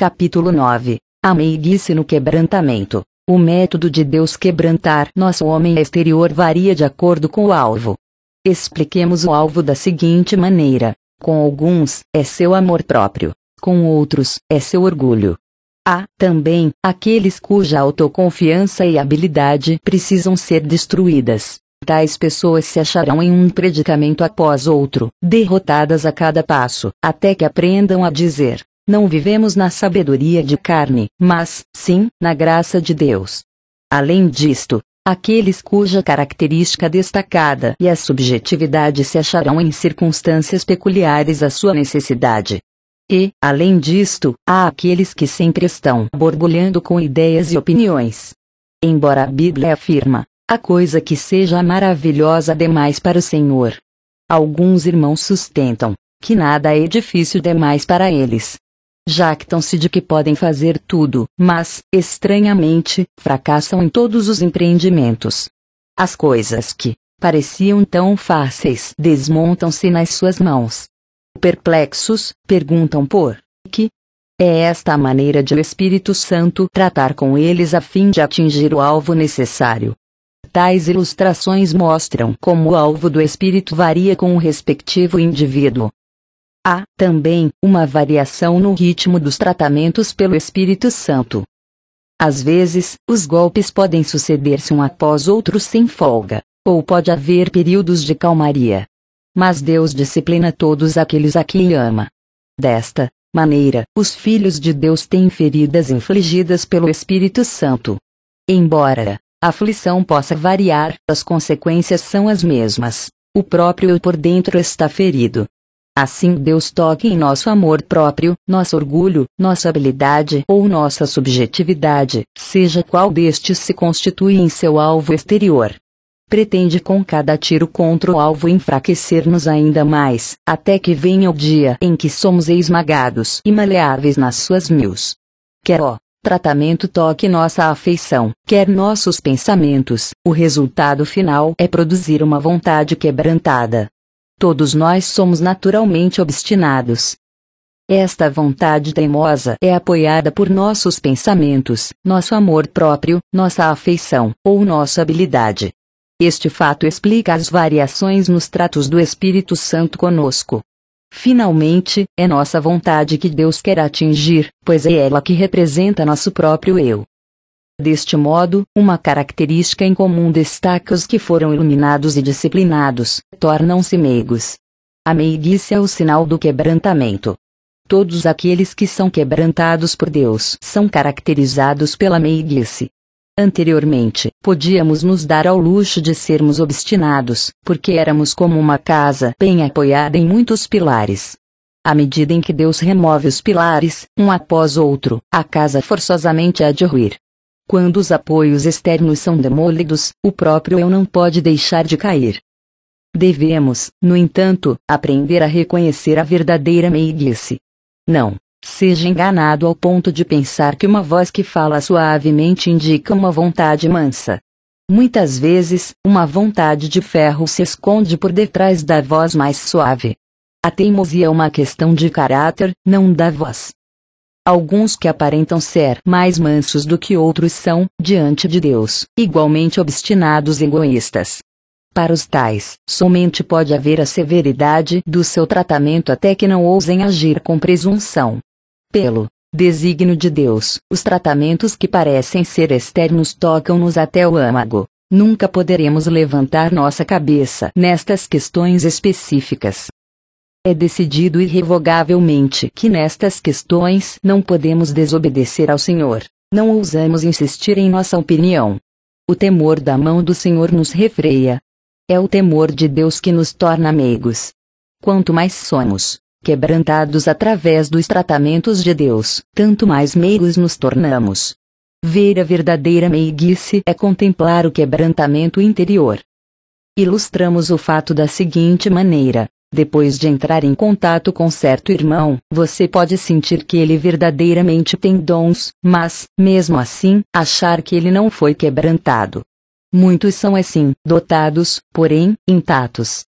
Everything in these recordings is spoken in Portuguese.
Capítulo 9. A meiguice no quebrantamento. O método de Deus quebrantar nosso homem exterior varia de acordo com o alvo. Expliquemos o alvo da seguinte maneira: com alguns, é seu amor próprio, com outros, é seu orgulho. Há, também, aqueles cuja autoconfiança e habilidade precisam ser destruídas. Tais pessoas se acharão em um predicamento após outro, derrotadas a cada passo, até que aprendam a dizer: não vivemos na sabedoria de carne, mas, sim, na graça de Deus. Além disto, aqueles cuja característica destacada e a subjetividade se acharão em circunstâncias peculiares à sua necessidade. E, além disto, há aqueles que sempre estão borbulhando com ideias e opiniões. Embora a Bíblia afirma, a coisa que seja maravilhosa demais para o Senhor. Alguns irmãos sustentam que nada é difícil demais para eles, jactam-se de que podem fazer tudo, mas, estranhamente, fracassam em todos os empreendimentos. As coisas que pareciam tão fáceis desmontam-se nas suas mãos. Perplexos, perguntam por que é esta a maneira de o Espírito Santo tratar com eles a fim de atingir o alvo necessário. Tais ilustrações mostram como o alvo do espírito varia com o respectivo indivíduo. Há, também, uma variação no ritmo dos tratamentos pelo Espírito Santo. Às vezes, os golpes podem suceder-se um após outro sem folga, ou pode haver períodos de calmaria. Mas Deus disciplina todos aqueles a quem ama. Desta maneira, os filhos de Deus têm feridas infligidas pelo Espírito Santo. Embora a aflição possa variar, as consequências são as mesmas. O próprio eu por dentro está ferido, Assim Deus toque em nosso amor próprio, nosso orgulho, nossa habilidade ou nossa subjetividade, seja qual destes se constitui em seu alvo exterior. Pretende com cada tiro contra o alvo enfraquecer-nos ainda mais, até que venha o dia em que somos esmagados e maleáveis nas suas mils. Quer o tratamento toque nossa afeição, quer nossos pensamentos, o resultado final é produzir uma vontade quebrantada, Todos nós somos naturalmente obstinados. Esta vontade teimosa é apoiada por nossos pensamentos, nosso amor próprio, nossa afeição, ou nossa habilidade. Este fato explica as variações nos tratos do Espírito Santo conosco. Finalmente, é nossa vontade que Deus quer atingir, pois é ela que representa nosso próprio eu. Deste modo, uma característica em comum destaca os que foram iluminados e disciplinados, tornam-se meigos. A meiguice é o sinal do quebrantamento. Todos aqueles que são quebrantados por Deus são caracterizados pela meiguice. Anteriormente, podíamos nos dar ao luxo de sermos obstinados, porque éramos como uma casa bem apoiada em muitos pilares. À medida em que Deus remove os pilares, um após outro, a casa forçosamente há de ruir. Quando os apoios externos são demolidos, o próprio eu não pode deixar de cair. Devemos, no entanto, aprender a reconhecer a verdadeira meiguice. Não seja enganado ao ponto de pensar que uma voz que fala suavemente indica uma vontade mansa. Muitas vezes, uma vontade de ferro se esconde por detrás da voz mais suave. A teimosia é uma questão de caráter, não da voz. Alguns que aparentam ser mais mansos do que outros são, diante de Deus, igualmente obstinados e egoístas. Para os tais, somente pode haver a severidade do seu tratamento até que não ousem agir com presunção. Pelo desígnio de Deus, os tratamentos que parecem ser externos tocam-nos até o âmago. Nunca poderemos levantar nossa cabeça nestas questões específicas. É decidido irrevogavelmente que nestas questões não podemos desobedecer ao Senhor, não ousamos insistir em nossa opinião. O temor da mão do Senhor nos refreia. É o temor de Deus que nos torna amigos. Quanto mais somos quebrantados através dos tratamentos de Deus, tanto mais meigos nos tornamos. Ver a verdadeira meiguice é contemplar o quebrantamento interior. Ilustramos o fato da seguinte maneira: depois de entrar em contato com certo irmão, você pode sentir que ele verdadeiramente tem dons, mas, mesmo assim, achar que ele não foi quebrantado. Muitos são assim, dotados, porém, intatos.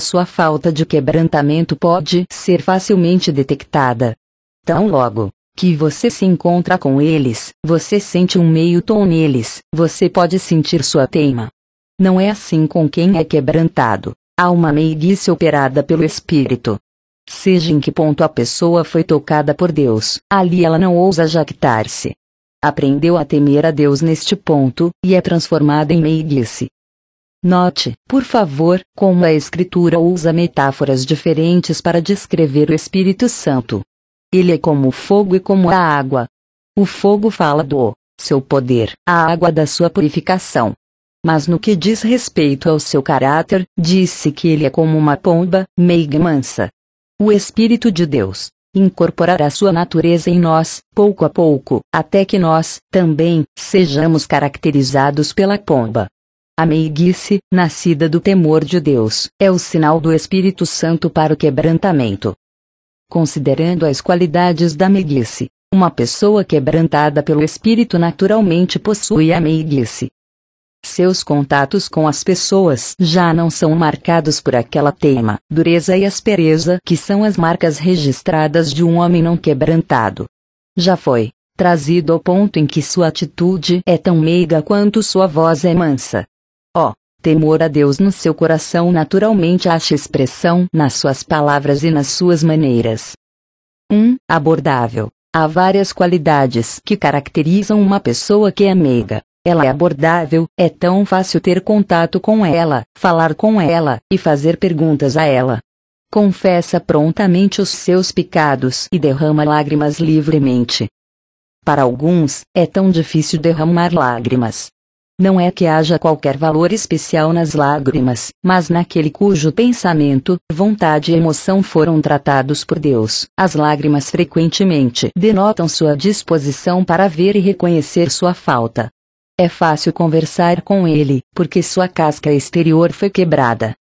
Sua falta de quebrantamento pode ser facilmente detectada. Tão logo que você se encontra com eles, você sente um meio tom neles, você pode sentir sua teima. Não é assim com quem é quebrantado. Há uma meiguice operada pelo Espírito. Seja em que ponto a pessoa foi tocada por Deus, ali ela não ousa jactar-se. Aprendeu a temer a Deus neste ponto, e é transformada em meiguice. Note, por favor, como a Escritura usa metáforas diferentes para descrever o Espírito Santo. Ele é como o fogo e como a água. O fogo fala do seu poder, a água da sua purificação mas no que diz respeito ao seu caráter, disse que ele é como uma pomba, meiga mansa. O Espírito de Deus incorporará sua natureza em nós, pouco a pouco, até que nós, também, sejamos caracterizados pela pomba. A meiguice, nascida do temor de Deus, é o sinal do Espírito Santo para o quebrantamento. Considerando as qualidades da meiguice, uma pessoa quebrantada pelo Espírito naturalmente possui a meiguice, seus contatos com as pessoas já não são marcados por aquela teima, dureza e aspereza que são as marcas registradas de um homem não quebrantado. Já foi trazido ao ponto em que sua atitude é tão meiga quanto sua voz é mansa. Ó, oh, temor a Deus no seu coração naturalmente acha expressão nas suas palavras e nas suas maneiras. 1. Um, abordável. Há várias qualidades que caracterizam uma pessoa que é meiga, ela é abordável, é tão fácil ter contato com ela, falar com ela e fazer perguntas a ela. Confessa prontamente os seus pecados e derrama lágrimas livremente. Para alguns, é tão difícil derramar lágrimas. Não é que haja qualquer valor especial nas lágrimas, mas naquele cujo pensamento, vontade e emoção foram tratados por Deus, as lágrimas frequentemente denotam sua disposição para ver e reconhecer sua falta. É fácil conversar com ele, porque sua casca exterior foi quebrada.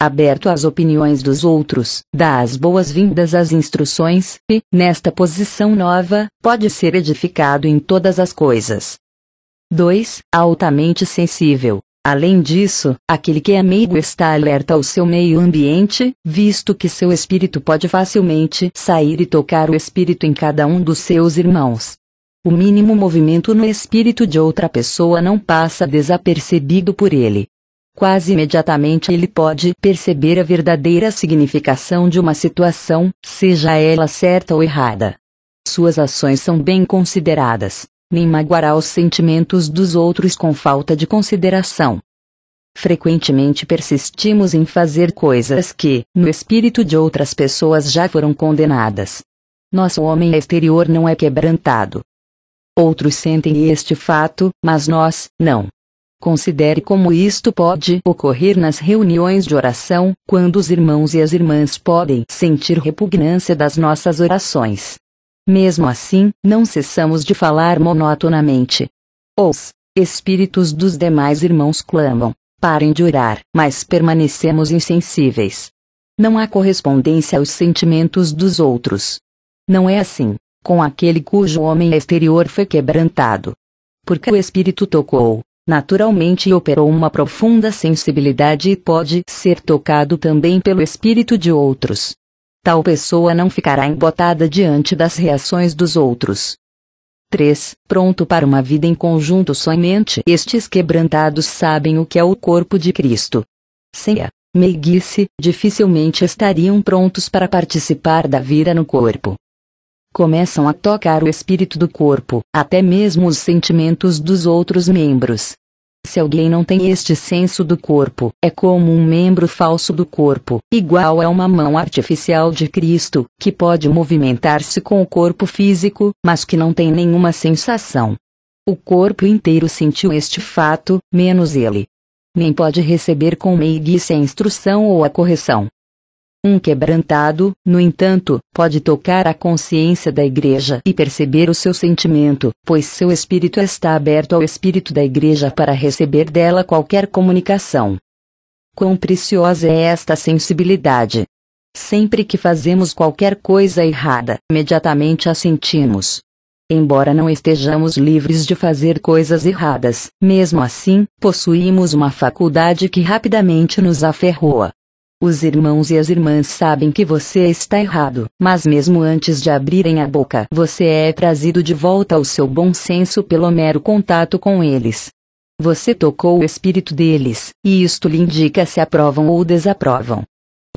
Aberto às opiniões dos outros, dá as boas-vindas às instruções, e, nesta posição nova, pode ser edificado em todas as coisas. 2. Altamente sensível. Além disso, aquele que é meigo está alerta ao seu meio ambiente, visto que seu espírito pode facilmente sair e tocar o espírito em cada um dos seus irmãos. O mínimo movimento no espírito de outra pessoa não passa desapercebido por ele. Quase imediatamente ele pode perceber a verdadeira significação de uma situação, seja ela certa ou errada. Suas ações são bem consideradas, nem magoará os sentimentos dos outros com falta de consideração. Frequentemente persistimos em fazer coisas que, no espírito de outras pessoas, já foram condenadas. Nosso homem exterior não é quebrantado, Outros sentem este fato, mas nós, não. Considere como isto pode ocorrer nas reuniões de oração, quando os irmãos e as irmãs podem sentir repugnância das nossas orações. Mesmo assim, não cessamos de falar monotonamente. Os espíritos dos demais irmãos clamam: parem de orar, mas permanecemos insensíveis. Não há correspondência aos sentimentos dos outros. Não é assim, com aquele cujo homem exterior foi quebrantado. Porque o Espírito tocou, naturalmente operou uma profunda sensibilidade e pode ser tocado também pelo Espírito de outros. Tal pessoa não ficará embotada diante das reações dos outros. 3. Pronto para uma vida em conjunto somente estes quebrantados sabem o que é o corpo de Cristo. Sem a meiguice, dificilmente estariam prontos para participar da vida no corpo começam a tocar o espírito do corpo, até mesmo os sentimentos dos outros membros. Se alguém não tem este senso do corpo, é como um membro falso do corpo, igual a uma mão artificial de Cristo, que pode movimentar-se com o corpo físico, mas que não tem nenhuma sensação. O corpo inteiro sentiu este fato, menos ele. Nem pode receber com meiguice a instrução ou a correção, um quebrantado, no entanto, pode tocar a consciência da igreja e perceber o seu sentimento, pois seu espírito está aberto ao espírito da igreja para receber dela qualquer comunicação. Quão preciosa é esta sensibilidade! Sempre que fazemos qualquer coisa errada, imediatamente a sentimos. Embora não estejamos livres de fazer coisas erradas, mesmo assim, possuímos uma faculdade que rapidamente nos aferroa. Os irmãos e as irmãs sabem que você está errado, mas mesmo antes de abrirem a boca, você é trazido de volta ao seu bom senso pelo mero contato com eles. Você tocou o espírito deles, e isto lhe indica se aprovam ou desaprovam.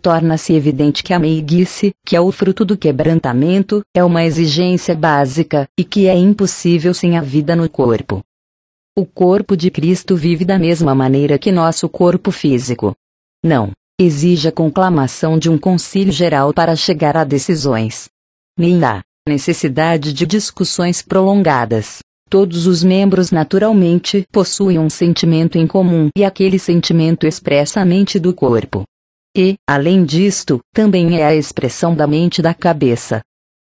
Torna-se evidente que a meiguice, que é o fruto do quebrantamento, é uma exigência básica, e que é impossível sem a vida no corpo. O corpo de Cristo vive da mesma maneira que nosso corpo físico. Não, exige a conclamação de um concílio geral para chegar a decisões. Nem há necessidade de discussões prolongadas. Todos os membros naturalmente possuem um sentimento em comum e aquele sentimento expressamente do corpo. E, além disto, também é a expressão da mente da cabeça.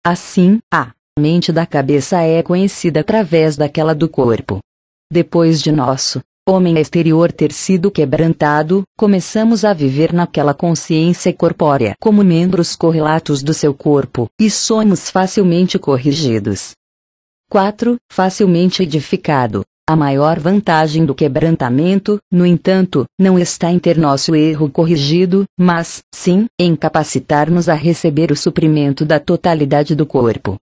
Assim, a mente da cabeça é conhecida através daquela do corpo. Depois de nosso homem exterior ter sido quebrantado, começamos a viver naquela consciência corpórea como membros correlatos do seu corpo, e somos facilmente corrigidos. 4. Facilmente edificado. A maior vantagem do quebrantamento, no entanto, não está em ter nosso erro corrigido, mas, sim, em capacitar-nos a receber o suprimento da totalidade do corpo,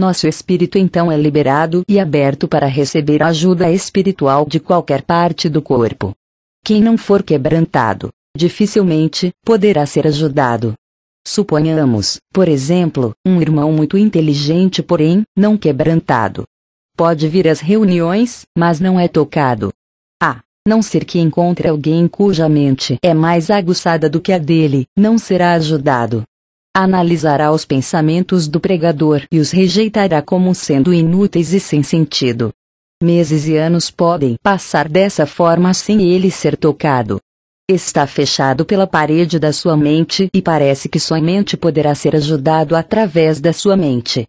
nosso espírito então é liberado e aberto para receber ajuda espiritual de qualquer parte do corpo. Quem não for quebrantado, dificilmente poderá ser ajudado. Suponhamos, por exemplo, um irmão muito inteligente, porém, não quebrantado. Pode vir às reuniões, mas não é tocado. A não ser que encontre alguém cuja mente é mais aguçada do que a dele, não será ajudado analisará os pensamentos do pregador e os rejeitará como sendo inúteis e sem sentido. Meses e anos podem passar dessa forma sem ele ser tocado. Está fechado pela parede da sua mente e parece que somente poderá ser ajudado através da sua mente.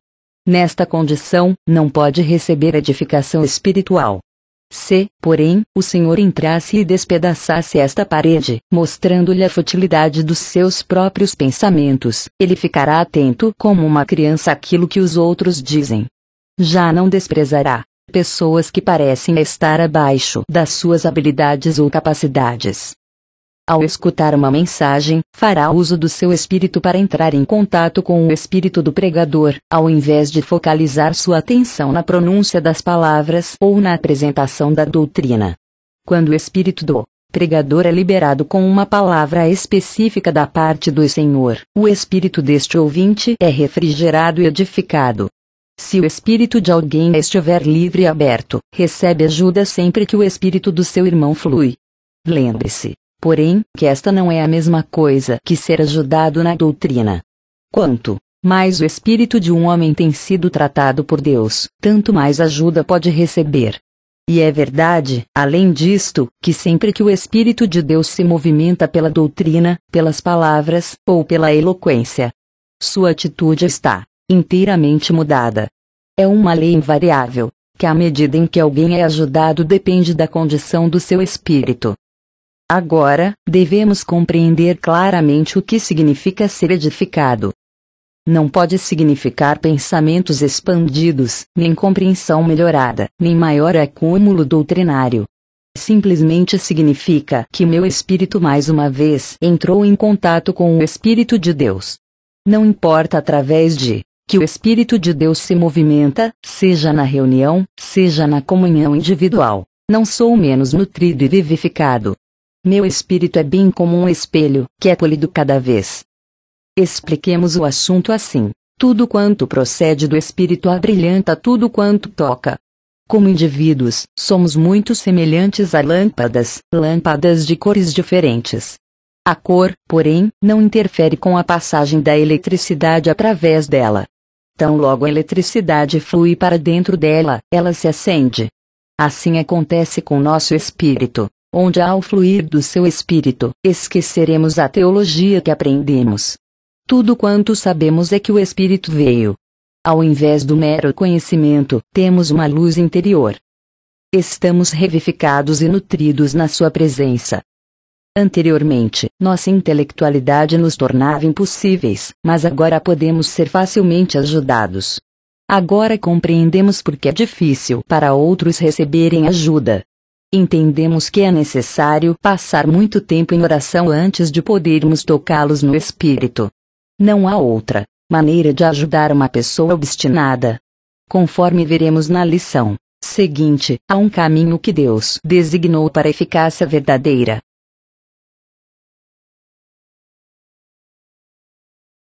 Nesta condição, não pode receber edificação espiritual. Se, porém, o Senhor entrasse e despedaçasse esta parede, mostrando-lhe a futilidade dos seus próprios pensamentos, ele ficará atento como uma criança àquilo que os outros dizem. Já não desprezará pessoas que parecem estar abaixo das suas habilidades ou capacidades ao escutar uma mensagem, fará uso do seu espírito para entrar em contato com o espírito do pregador, ao invés de focalizar sua atenção na pronúncia das palavras ou na apresentação da doutrina. Quando o espírito do pregador é liberado com uma palavra específica da parte do Senhor, o espírito deste ouvinte é refrigerado e edificado. Se o espírito de alguém estiver livre e aberto, recebe ajuda sempre que o espírito do seu irmão flui. Lembre-se, porém, que esta não é a mesma coisa que ser ajudado na doutrina. Quanto mais o espírito de um homem tem sido tratado por Deus, tanto mais ajuda pode receber. E é verdade, além disto, que sempre que o Espírito de Deus se movimenta pela doutrina, pelas palavras, ou pela eloquência, sua atitude está inteiramente mudada. É uma lei invariável, que a medida em que alguém é ajudado depende da condição do seu espírito. Agora, devemos compreender claramente o que significa ser edificado. Não pode significar pensamentos expandidos, nem compreensão melhorada, nem maior acúmulo doutrinário. Simplesmente significa que meu espírito mais uma vez entrou em contato com o Espírito de Deus. Não importa através de que o Espírito de Deus se movimenta, seja na reunião, seja na comunhão individual, não sou menos nutrido e vivificado. Meu espírito é bem como um espelho, que é polido cada vez. Expliquemos o assunto assim: tudo quanto procede do espírito abrilhanta tudo quanto toca. Como indivíduos, somos muito semelhantes a lâmpadas, lâmpadas de cores diferentes. A cor, porém, não interfere com a passagem da eletricidade através dela. Tão logo a eletricidade flui para dentro dela, ela se acende. Assim acontece com nosso espírito onde ao fluir do seu espírito, esqueceremos a teologia que aprendemos. Tudo quanto sabemos é que o espírito veio. Ao invés do mero conhecimento, temos uma luz interior. Estamos revificados e nutridos na sua presença. Anteriormente, nossa intelectualidade nos tornava impossíveis, mas agora podemos ser facilmente ajudados. Agora compreendemos por que é difícil para outros receberem ajuda. Entendemos que é necessário passar muito tempo em oração antes de podermos tocá-los no espírito. Não há outra maneira de ajudar uma pessoa obstinada. Conforme veremos na lição seguinte, há um caminho que Deus designou para eficácia verdadeira.